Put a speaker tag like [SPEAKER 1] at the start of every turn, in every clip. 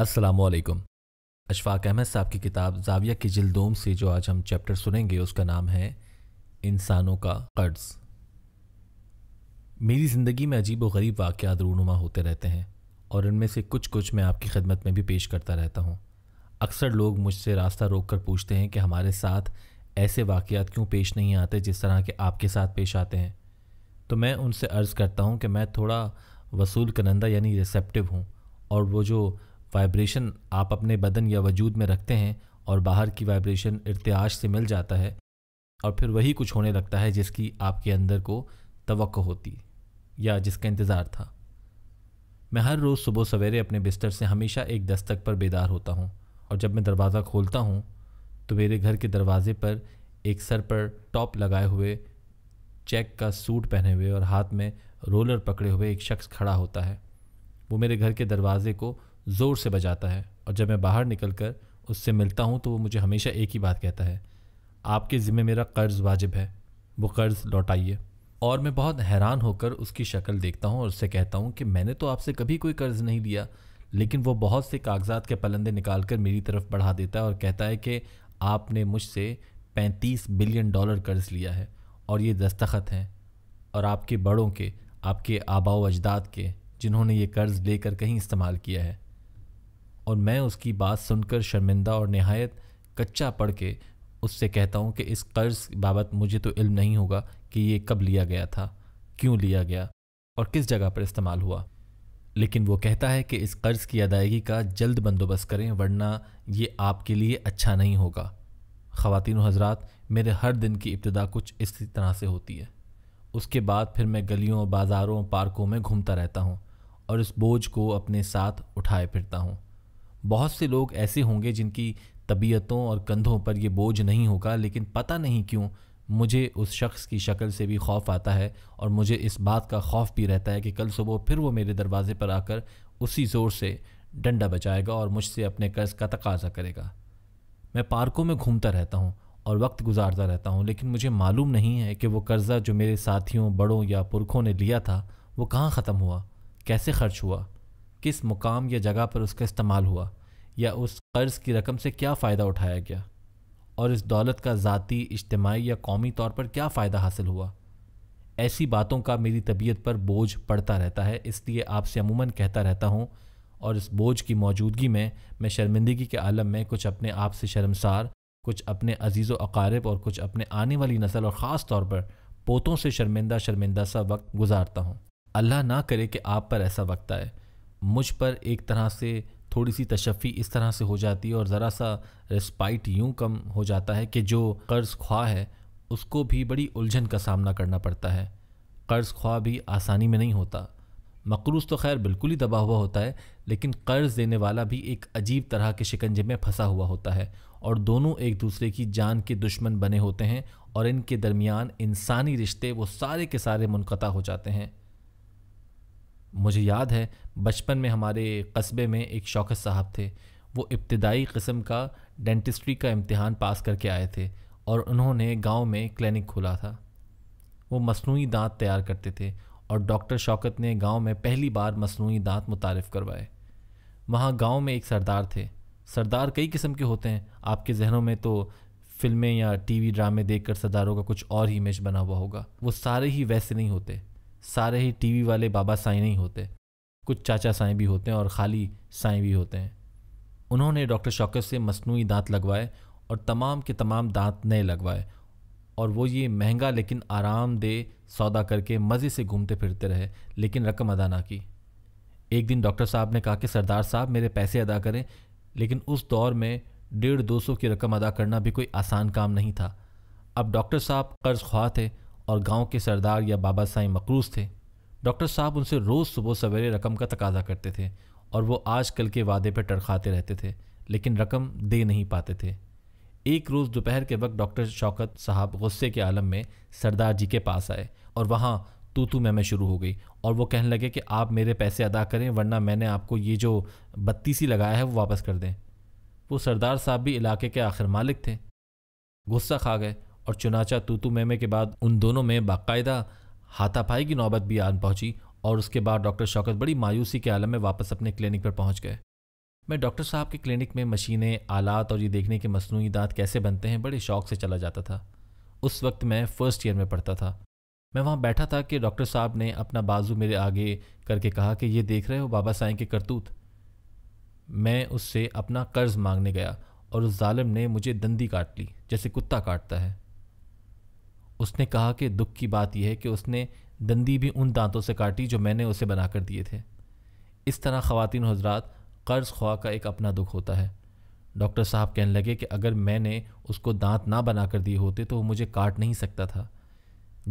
[SPEAKER 1] असलकुम अशफाक अहमद साहब की किताब जाविया की जिल्दोम से जो आज हम चैप्टर सुनेंगे उसका नाम है इंसानों का कर्ज मेरी ज़िंदगी में अजीब व गरीब वाक़ रूनुमा होते रहते हैं और इनमें से कुछ कुछ मैं आपकी खिदमत में भी पेश करता रहता हूँ अक्सर लोग मुझसे रास्ता रोक कर पूछते हैं कि हमारे साथ ऐसे वाक़ात क्यों पेश नहीं आते जिस तरह के आपके साथ पेश आते हैं तो मैं उनसे अर्ज़ करता हूँ कि मैं थोड़ा वसूल कनंदा यानी रिसेप्टिव हूँ और वो जो वाइब्रेशन आप अपने बदन या वजूद में रखते हैं और बाहर की वाइब्रेशन इर्त्याश से मिल जाता है और फिर वही कुछ होने लगता है जिसकी आपके अंदर को तो होती या जिसका इंतज़ार था मैं हर रोज़ सुबह सवेरे अपने बिस्तर से हमेशा एक दस्तक पर बेदार होता हूँ और जब मैं दरवाज़ा खोलता हूँ तो मेरे घर के दरवाजे पर एक सर पर टॉप लगाए हुए चेक का सूट पहने हुए और हाथ में रोलर पकड़े हुए एक शख्स खड़ा होता है वो मेरे घर के दरवाजे को ज़ोर से बजाता है और जब मैं बाहर निकल कर उससे मिलता हूँ तो वो मुझे हमेशा एक ही बात कहता है आपके ज़िम्मे मेरा कर्ज़ वाजिब है वो कर्ज़ लौटाइए और मैं बहुत हैरान होकर उसकी शक्ल देखता हूँ और उससे कहता हूँ कि मैंने तो आपसे कभी कोई कर्ज़ नहीं लिया लेकिन वो बहुत से कागजात के पलंदे निकाल कर मेरी तरफ बढ़ा देता है और कहता है कि आपने मुझसे पैंतीस बिलियन डॉलर कर्ज़ लिया है और ये दस्तखत हैं और आपके बड़ों के आपके आबाओ अजदाद के जिन्होंने ये कर्ज़ लेकर कहीं इस्तेमाल किया है और मैं उसकी बात सुनकर शर्मिंदा और नहायत कच्चा पढ़ के उससे कहता हूँ कि इस कर्ज़ बाबत मुझे तो इल्म नहीं होगा कि ये कब लिया गया था क्यों लिया गया और किस जगह पर इस्तेमाल हुआ लेकिन वो कहता है कि इस कर्ज़ की अदायगी का जल्द बंदोबस्त करें वरना ये आपके लिए अच्छा नहीं होगा ख़वान हजरात मेरे हर दिन की इब्तदा कुछ इस तरह से होती है उसके बाद फिर मैं गलियों बाज़ारों पार्कों में घूमता रहता हूँ और इस बोझ को अपने साथ उठाए फिरता हूँ बहुत से लोग ऐसे होंगे जिनकी तबीयतों और कंधों पर यह बोझ नहीं होगा लेकिन पता नहीं क्यों मुझे उस शख्स की शक्ल से भी खौफ आता है और मुझे इस बात का खौफ भी रहता है कि कल सुबह फिर वो मेरे दरवाज़े पर आकर उसी ज़ोर से डंडा बचाएगा और मुझसे अपने कर्ज का तकाजा करेगा मैं पार्कों में घूमता रहता हूँ और वक्त गुजारता रहता हूँ लेकिन मुझे मालूम नहीं है कि वो कर्ज़ा जो मेरे साथियों बड़ों या पुरखों ने लिया था वो कहाँ ख़त्म हुआ कैसे खर्च हुआ किस मुकाम या जगह पर उसका इस्तेमाल हुआ या उस कर्ज की रकम से क्या फ़ायदा उठाया गया और इस दौलत का ज़ाती इज्तमाही या कौमी तौर पर क्या फ़ायदा हासिल हुआ ऐसी बातों का मेरी तबीयत पर बोझ पड़ता रहता है इसलिए आपसे अमूमन कहता रहता हूँ और इस बोझ की मौजूदगी में मैं शर्मिंदगी के आलम में कुछ अपने आप से शर्मसार कुछ अपने अजीज़ अकारब और कुछ अपने आने वाली नस्ल और ख़ास तौर पर पोतों से शर्मिंदा शर्मिंदा सा वक्त गुजारता हूँ अल्लाह ना करे कि आप पर ऐसा वक्त आए मुझ पर एक तरह से थोड़ी सी तशफ़ी इस तरह से हो जाती है और ज़रा सा रिस्पाइट यूँ कम हो जाता है कि जो कर्ज़ ख्वाह है उसको भी बड़ी उलझन का सामना करना पड़ता है कर्ज़ ख्वाह भी आसानी में नहीं होता मकरूज़ तो खैर बिल्कुल ही दबा हुआ होता है लेकिन कर्ज़ देने वाला भी एक अजीब तरह के शिकंजे में फंसा हुआ होता है और दोनों एक दूसरे की जान के दुश्मन बने होते हैं और इनके दरमियान इंसानी रिश्ते वो सारे के सारे मुनक़ा हो जाते हैं मुझे याद है बचपन में हमारे कस्बे में एक शौकत साहब थे वो इब्तदाई कस्म का डेंटिस्ट्री का इम्तहान पास करके आए थे और उन्होंने गांव में क्लिनिक खोला था वो मसनू दांत तैयार करते थे और डॉक्टर शौकत ने गांव में पहली बार मसनू दांत मुतारफ़ करवाए वहाँ गांव में एक सरदार थे सरदार कई किस्म के होते हैं आपके जहनों में तो फिल्में या टीवी ड्रामे देखकर सरदारों का कुछ और ही इमेज बना हुआ होगा वो सारे ही वैसे नहीं होते सारे ही टीवी वाले बाबा साई नहीं होते कुछ चाचा साई भी होते हैं और खाली साई भी होते हैं उन्होंने डॉक्टर शौकत से मसनू दांत लगवाए और तमाम के तमाम दांत नए लगवाए और वो ये महंगा लेकिन आरामदेह सौदा करके मज़े से घूमते फिरते रहे लेकिन रकम अदा ना की एक दिन डॉक्टर साहब ने कहा कि सरदार साहब मेरे पैसे अदा करें लेकिन उस दौर में डेढ़ दो सौ की रकम अदा करना भी कोई आसान काम नहीं था अब डॉक्टर साहब कर्ज ख्वाह थे और गांव के सरदार या बाबा साई मकरूज थे डॉक्टर साहब उनसे रोज़ सुबह सवेरे रकम का तकाजा करते थे और वो आज कल के वादे पर टरखाते रहते थे लेकिन रकम दे नहीं पाते थे एक रोज़ दोपहर के वक्त डॉक्टर शौकत साहब गुस्से के आलम में सरदार जी के पास आए और वहाँ तू तू मैं शुरू हो गई और वो कहने लगे कि आप मेरे पैसे अदा करें वरना मैंने आपको ये जो बत्तीस ही लगाया है वो वापस कर दें वो सरदार साहब भी इलाके के आखिर मालिक थे गुस्सा खा गए और चुनाचा तूतू मेमे के बाद उन दोनों में बाकायदा हाथापाई की नौबत भी आन पहुंची और उसके बाद डॉक्टर शौकत बड़ी मायूसी के आलम में वापस अपने क्लिनिक पर पहुंच गए मैं डॉक्टर साहब के क्लिनिक में मशीनें आलात और ये देखने के मसनू दांत कैसे बनते हैं बड़े शौक से चला जाता था उस वक्त मैं फ़र्स्ट ईयर में पढ़ता था मैं वहाँ बैठा था कि डॉक्टर साहब ने अपना बाजू मेरे आगे करके कहा कि ये देख रहे हो बाबा साई के करतूत मैं उससे अपना कर्ज मांगने गया और उस जालिम ने मुझे दंदी काट ली जैसे कुत्ता काटता है उसने कहा कि दुख की बात यह है कि उसने दंदी भी उन दांतों से काटी जो मैंने उसे बना कर दिए थे इस तरह ख़वान हजरात कर्ज़ ख्वा का एक अपना दुख होता है डॉक्टर साहब कहने लगे कि अगर मैंने उसको दांत ना बना कर दिए होते तो वो मुझे काट नहीं सकता था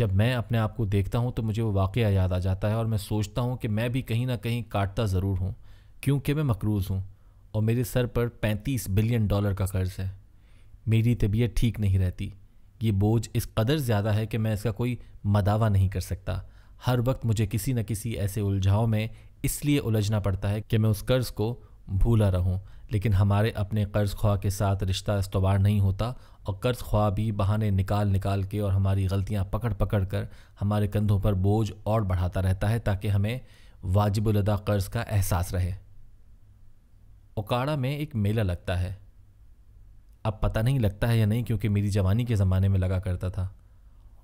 [SPEAKER 1] जब मैं अपने आप को देखता हूँ तो मुझे वो वाक़ याद आ जाता है और मैं सोचता हूँ कि मैं भी कहीं ना कहीं काटता ज़रूर हूँ क्योंकि मैं मकरूज़ हूँ और मेरे सर पर पैंतीस बिलियन डॉलर का कर्ज़ है मेरी तबीयत ठीक नहीं रहती ये बोझ इस कदर ज़्यादा है कि मैं इसका कोई मदावा नहीं कर सकता हर वक्त मुझे किसी न किसी ऐसे उलझाव में इसलिए उलझना पड़ता है कि मैं उस कर्ज़ को भूला रहूं लेकिन हमारे अपने कर्ज़ ख्वाह के साथ रिश्ता इस्तवार नहीं होता और कर्ज़ ख्वाह भी बहाने निकाल निकाल के और हमारी गलतियां पकड़ पकड़ कर हमारे कंधों पर बोझ और बढ़ाता रहता है ताकि हमें वाजिबुलदा कर्ज़ का एहसास रहे ओकाड़ा में एक मेला लगता है अब पता नहीं लगता है या नहीं क्योंकि मेरी जवानी के ज़माने में लगा करता था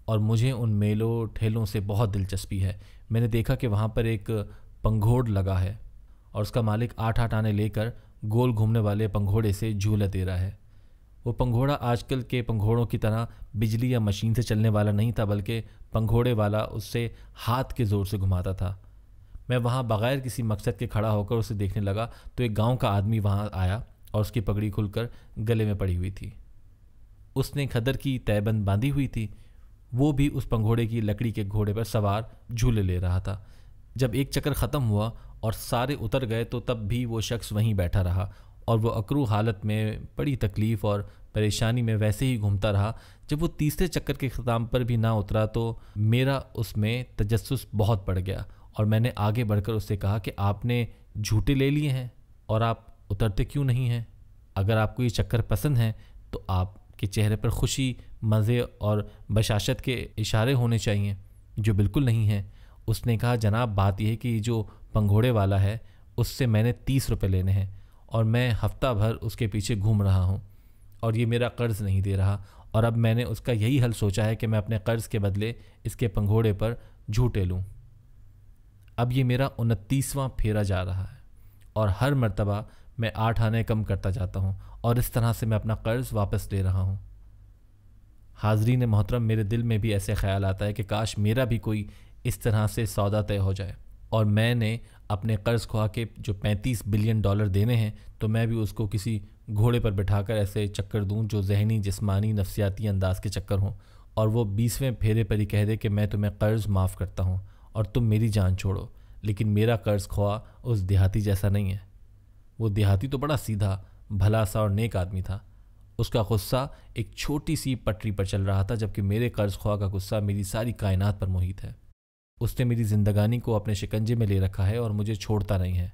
[SPEAKER 1] और मुझे उन मेलों ठेलों से बहुत दिलचस्पी है मैंने देखा कि वहाँ पर एक पंघोड़ लगा है और उसका मालिक आठ आठ आने लेकर गोल घूमने वाले पंघोड़े से झूला दे रहा है वो पंघोड़ा आजकल के पंघोड़ों की तरह बिजली या मशीन से चलने वाला नहीं था बल्कि पंघोड़े वाला उससे हाथ के ज़ोर से घुमाता था मैं वहाँ बग़ैर किसी मकसद के खड़ा होकर उसे देखने लगा तो एक गांव का आदमी वहाँ आया और उसकी पगड़ी खुलकर गले में पड़ी हुई थी उसने खदर की तयबंद बांधी हुई थी वो भी उस पंघोड़े की लकड़ी के घोड़े पर सवार झूले ले रहा था जब एक चक्कर ख़त्म हुआ और सारे उतर गए तो तब भी वो शख्स वहीं बैठा रहा और वो अक्रू हालत में बड़ी तकलीफ़ और परेशानी में वैसे ही घूमता रहा जब वो तीसरे चक्कर के ख़त्म पर भी ना उतरा तो मेरा उसमें तजस्स बहुत बढ़ गया और मैंने आगे बढ़कर उससे कहा कि आपने झूठे ले लिए हैं और आप उतरते क्यों नहीं हैं अगर आपको ये चक्कर पसंद है तो आपके चेहरे पर खुशी मज़े और बशाशत के इशारे होने चाहिए जो बिल्कुल नहीं है उसने कहा जनाब बात यह है कि जो पंघोड़े वाला है उससे मैंने तीस रुपये लेने हैं और मैं हफ्ता भर उसके पीछे घूम रहा हूँ और ये मेरा कर्ज़ नहीं दे रहा और अब मैंने उसका यही हल सोचा है कि मैं अपने कर्ज़ के बदले इसके पंघोड़े पर झूठे लूँ अब ये मेरा उनतीसवां फेरा जा रहा है और हर मर्तबा मैं आठ आने कम करता जाता हूँ और इस तरह से मैं अपना कर्ज़ वापस ले रहा हूँ हाजरी ने मोहतरम मेरे दिल में भी ऐसे ख्याल आता है कि काश मेरा भी कोई इस तरह से सौदा तय हो जाए और मैंने अपने कर्ज़ खुआ के जो पैंतीस बिलियन डॉलर देने हैं तो मैं भी उसको किसी घोड़े पर बिठाकर ऐसे चक्कर दूँ जो जहनी जिस्मानी नफसियाती अंदाज के चक्कर हों और वो बीसवें फेरे पर ही कह दे कि मैं तुम्हें कर्ज़ माफ़ करता हूँ और तुम मेरी जान छोड़ो लेकिन मेरा कर्ज़ खुआ उस देहाती जैसा नहीं है वो देहाती तो बड़ा सीधा भला सा और नेक आदमी था उसका गुस्सा एक छोटी सी पटरी पर चल रहा था जबकि मेरे कर्ज ख्वा का गुस्सा मेरी सारी कायनात पर मोहित है उसने मेरी जिंदगानी को अपने शिकंजे में ले रखा है और मुझे छोड़ता नहीं है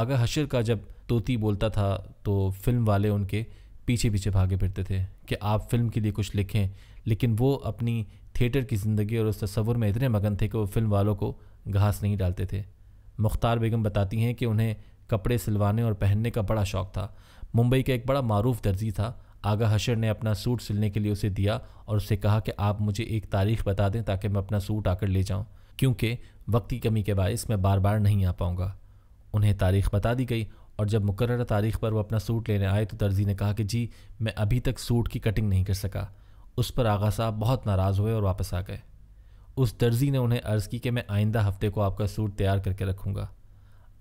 [SPEAKER 1] आगा हशर का जब तोती बोलता था तो फिल्म वाले उनके पीछे पीछे भागे फिरते थे कि आप फिल्म के लिए कुछ लिखें लेकिन वो अपनी थिएटर की ज़िंदगी और उस तस्वुर में इतने मगन थे कि वो फिल्म वालों को घास नहीं डालते थे मुख्तार बेगम बताती हैं कि उन्हें कपड़े सिलवाने और पहनने का बड़ा शौक था मुंबई का एक बड़ा मारूफ दर्जी था आगा हशर ने अपना सूट सिलने के लिए उसे दिया और उसे कहा कि आप मुझे एक तारीख बता दें ताकि मैं अपना सूट आकर ले जाऊं क्योंकि वक्त की कमी के बायस मैं बार बार नहीं आ पाऊंगा उन्हें तारीख बता दी गई और जब मुकर तारीख पर वो अपना सूट लेने आए तो दर्जी ने कहा कि जी मैं अभी तक सूट की कटिंग नहीं कर सका उस पर आगा साहब बहुत नाराज़ हुए और वापस आ गए उस दर्जी ने उन्हें अर्ज़ की कि मैं आइंदा हफ्ते को आपका सूट तैयार करके रखूँगा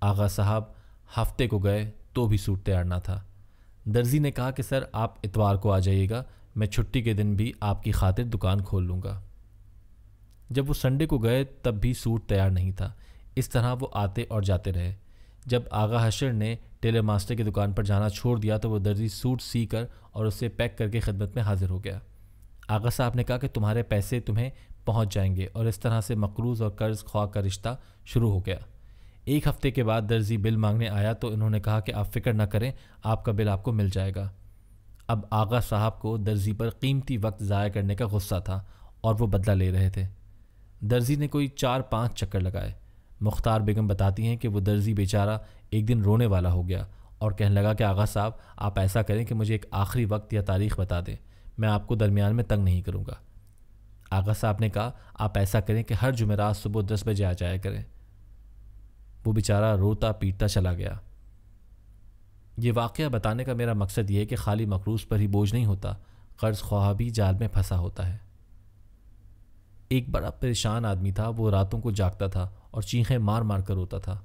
[SPEAKER 1] आगा साहब हफ्ते को गए तो भी सूट तैयार ना था दर्जी ने कहा कि सर आप इतवार को आ जाइएगा मैं छुट्टी के दिन भी आपकी खातिर दुकान खोल लूँगा जब वो संडे को गए तब भी सूट तैयार नहीं था इस तरह वो आते और जाते रहे जब आगा हशर ने टेलर मास्टर की दुकान पर जाना छोड़ दिया तो वो दर्जी सूट सी कर और उसे पैक करके खिदमत में हाजिर हो गया आगा साहब ने कहा कि तुम्हारे पैसे तुम्हें पहुंच जाएंगे और इस तरह से मकरूज और कर्ज ख्वा का रिश्ता शुरू हो गया एक हफ्ते के बाद दर्जी बिल मांगने आया तो इन्होंने कहा कि आप फिक्र ना करें आपका बिल आपको मिल जाएगा अब आगा साहब को दर्जी पर कीमती वक्त ज़ाया करने का गुस्सा था और वो बदला ले रहे थे दर्जी ने कोई चार पांच चक्कर लगाए मुख्तार बेगम बताती हैं कि वो दर्जी बेचारा एक दिन रोने वाला हो गया और कहने लगा कि आगा साहब आप ऐसा करें कि मुझे एक आखिरी वक्त या तारीख बता दें मैं आपको दरमियान में तंग नहीं करूँगा आगा साहब ने कहा आप ऐसा करें कि हर जुमेरात सुबह दस बजे आ जाया करें वो बेचारा रोता पीटता चला गया ये वाक़ बताने का मेरा मकसद ये है कि खाली मकरूज पर ही बोझ नहीं होता कर्ज ख्वाह भी जाल में फंसा होता है एक बड़ा परेशान आदमी था वो रातों को जागता था और चीखें मार मार कर रोता था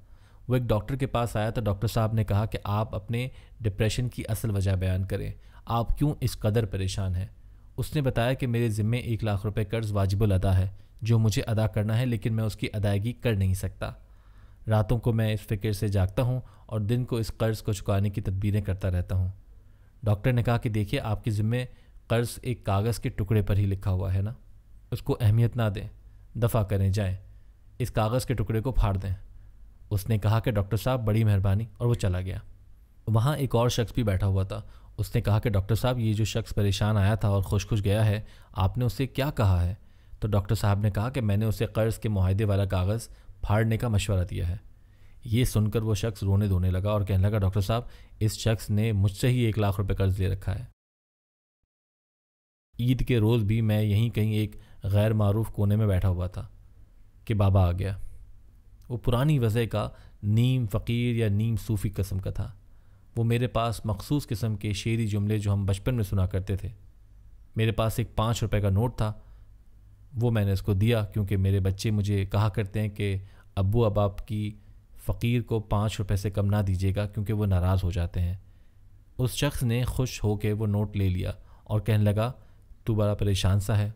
[SPEAKER 1] वो एक डॉक्टर के पास आया तो डॉक्टर साहब ने कहा कि आप अपने डिप्रेशन की असल वजह बयान करें आप क्यों इस कदर परेशान हैं उसने बताया कि मेरे ज़िम्मे एक लाख रुपए कर्ज़ वाजिबुल अदा है जो मुझे अदा करना है लेकिन मैं उसकी अदायगी कर नहीं सकता रातों को मैं इस फिक्र से जागता हूँ और दिन को इस कर्ज़ को चुकाने की तदबीरें करता रहता हूँ डॉक्टर ने कहा कि देखिए आपके ज़िम्मे कर्ज़ एक कागज़ के टुकड़े पर ही लिखा हुआ है ना उसको अहमियत ना दें दफ़ा करें जाएं इस कागज़ के टुकड़े को फाड़ दें उसने कहा कि डॉक्टर साहब बड़ी मेहरबानी और वो चला गया वहाँ एक और शख्स भी बैठा हुआ था उसने कहा कि डॉक्टर साहब ये जो शख्स परेशान आया था और खुश खुश गया है आपने उसे क्या कहा है तो डॉक्टर साहब ने कहा कि मैंने उसे कर्ज़ के माहदे वाला कागज़ फाड़ने का मशवरा दिया है ये सुनकर वो शख्स रोने धोने लगा और कहने लगा डॉक्टर साहब इस शख्स ने मुझसे ही एक लाख रुपए कर्ज ले रखा है ईद के रोज़ भी मैं यहीं कहीं एक गैर मरूफ कोने में बैठा हुआ था कि बाबा आ गया वो पुरानी वजह का नीम फ़कीर या नीम सूफ़ी कस्म का था वो मेरे पास मखसूस किस्म के शेरी जुमले जो हम बचपन में सुना करते थे मेरे पास एक पाँच रुपये का नोट था वो मैंने उसको दिया क्योंकि मेरे बच्चे मुझे कहा करते हैं कि अबू अब आपकी फ़कीर को पाँच रुपए से कम ना दीजिएगा क्योंकि वो नाराज़ हो जाते हैं उस शख्स ने खुश हो के वो नोट ले लिया और कहने लगा तू बड़ा परेशान सा है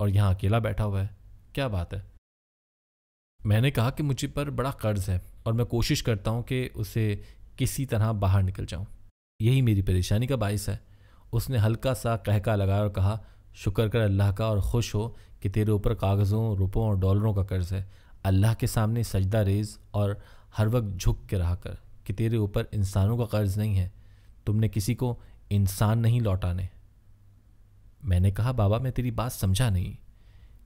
[SPEAKER 1] और यहाँ अकेला बैठा हुआ है क्या बात है मैंने कहा कि मुझे पर बड़ा कर्ज़ है और मैं कोशिश करता हूँ कि उसे किसी तरह बाहर निकल जाऊँ यही मेरी परेशानी का बायस है उसने हल्का सा कहका लगाया और कहा शुक्र कर अल्लाह का और खुश हो कि तेरे ऊपर कागज़ों रुपयों और डॉलरों का कर्ज़ है अल्लाह के सामने सजदा रेज और हर वक्त झुक के रहा कर कि तेरे ऊपर इंसानों का कर्ज़ नहीं है तुमने किसी को इंसान नहीं लौटाने मैंने कहा बाबा मैं तेरी बात समझा नहीं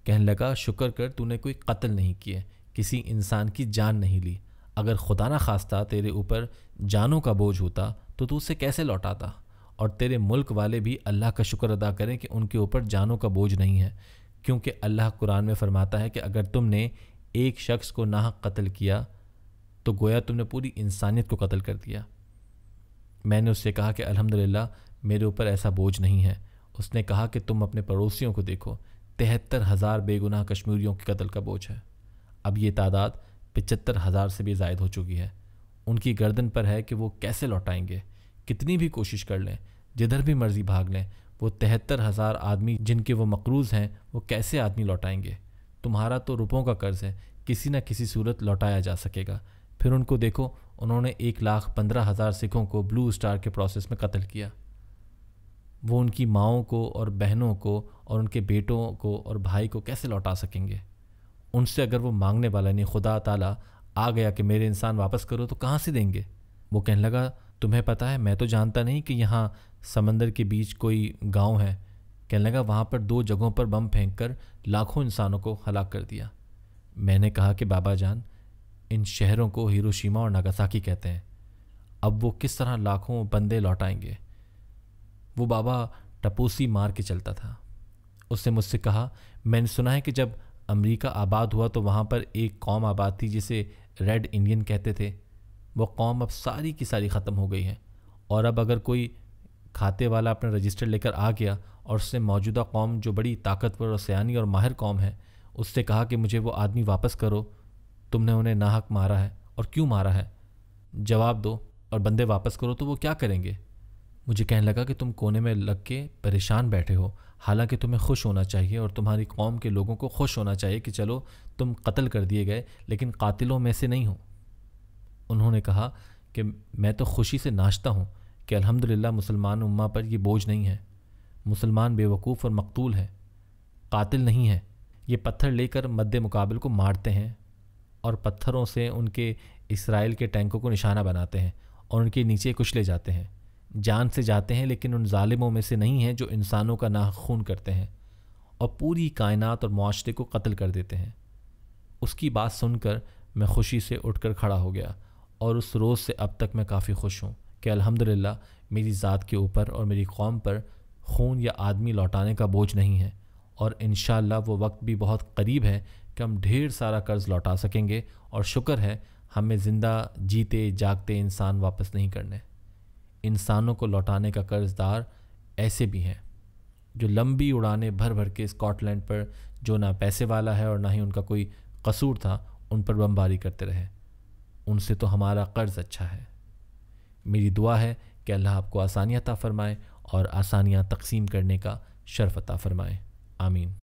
[SPEAKER 1] कहने लगा शुक्र कर तूने कोई कत्ल नहीं किए किसी इंसान की जान नहीं ली अगर खुदा ना खास्ता तेरे ऊपर जानों का बोझ होता तो तू उसे कैसे लौटाता और तेरे मुल्क वाले भी अल्लाह का शुक्र अदा करें कि उनके ऊपर जानों का बोझ नहीं है क्योंकि अल्लाह कुरान में फ़रमाता है कि अगर तुमने एक शख्स को ना कत्ल किया तो गोया तुमने पूरी इंसानियत को कत्ल कर दिया मैंने उससे कहा कि अल्हम्दुलिल्लाह मेरे ऊपर ऐसा बोझ नहीं है उसने कहा कि तुम अपने पड़ोसियों को देखो तिहत्तर हज़ार बेगुनाह कश्मीरियों के कत्ल का बोझ है अब ये तादाद पचहत्तर हज़ार से भी जायद हो चुकी है उनकी गर्दन पर है कि वो कैसे लौटाएंगे कितनी भी कोशिश कर लें जिधर भी मर्ज़ी भाग लें वो तिहत्तर हज़ार आदमी जिनके वो मकरूज़ हैं वो कैसे आदमी लौटाएंगे तुम्हारा तो रुपयों का कर्ज़ है किसी न किसी सूरत लौटाया जा सकेगा फिर उनको देखो उन्होंने एक लाख पंद्रह हज़ार सिखों को ब्लू स्टार के प्रोसेस में कत्ल किया वो उनकी माओं को और बहनों को और उनके बेटों को और भाई को कैसे लौटा सकेंगे उनसे अगर वो मांगने वाला नहीं खुदा ताला आ गया कि मेरे इंसान वापस करो तो कहाँ से देंगे वो कहने लगा तुम्हें पता है मैं तो जानता नहीं कि यहाँ समंदर के बीच कोई गांव है कहने लगा वहाँ पर दो जगहों पर बम फेंक कर लाखों इंसानों को हलाक कर दिया मैंने कहा कि बाबा जान इन शहरों को हिरोशिमा और नागासाकी कहते हैं अब वो किस तरह लाखों बंदे लौटाएंगे वो बाबा टपोसी मार के चलता था उसने मुझसे कहा मैंने सुना है कि जब अमेरिका आबाद हुआ तो वहाँ पर एक कौम आबाद थी जिसे रेड इंडियन कहते थे वो कौम अब सारी की सारी ख़त्म हो गई है और अब अगर कोई खाते वाला अपना रजिस्टर लेकर आ गया और उससे मौजूदा कौम जो बड़ी ताकतवर और सयानी और माहिर कौम है उससे कहा कि मुझे वो आदमी वापस करो तुमने उन्हें नाहक मारा है और क्यों मारा है जवाब दो और बंदे वापस करो तो वो क्या करेंगे मुझे कहने लगा कि तुम कोने में लग के परेशान बैठे हो हालांकि तुम्हें खुश होना चाहिए और तुम्हारी कौम के लोगों को खुश होना चाहिए कि चलो तुम कत्ल कर दिए गए लेकिन कातिलों में से नहीं हो उन्होंने कहा कि मैं तो खुशी से नाचता हूँ कि अल्हम्दुलिल्लाह मुसलमान उम्मा पर यह बोझ नहीं है मुसलमान बेवकूफ़ और मकतूल है कातिल नहीं है ये पत्थर लेकर मद्द मुकाबल को मारते हैं और पत्थरों से उनके इसराइल के टैंकों को निशाना बनाते हैं और उनके नीचे कुचले जाते हैं जान से जाते हैं लेकिन उन ालिमों में से नहीं हैं जो इंसानों का ना खून करते हैं और पूरी कायनात और माशरे को कत्ल कर देते हैं उसकी बात सुनकर मैं खुशी से उठकर खड़ा हो गया और उस रोज़ से अब तक मैं काफ़ी खुश हूँ कि अल्हम्दुलिल्लाह मेरी ज़ात के ऊपर और मेरी कौम पर खून या आदमी लौटाने का बोझ नहीं है और इन वो वक्त भी बहुत करीब है कि हम ढेर सारा कर्ज़ लौटा सकेंगे और शुक्र है हमें ज़िंदा जीते जागते इंसान वापस नहीं करने इंसानों को लौटाने का कर्जदार ऐसे भी हैं जो लंबी उड़ाने भर भर के स्कॉटलैंड पर जो ना पैसे वाला है और ना ही उनका कोई कसूर था उन पर बमबारी करते रहे उनसे तो हमारा कर्ज़ अच्छा है मेरी दुआ है कि अल्लाह आपको आसानियाँ ता फ़रमाए और आसानियाँ तकसीम करने का शर्फ़ अता फ़रमाए आमीन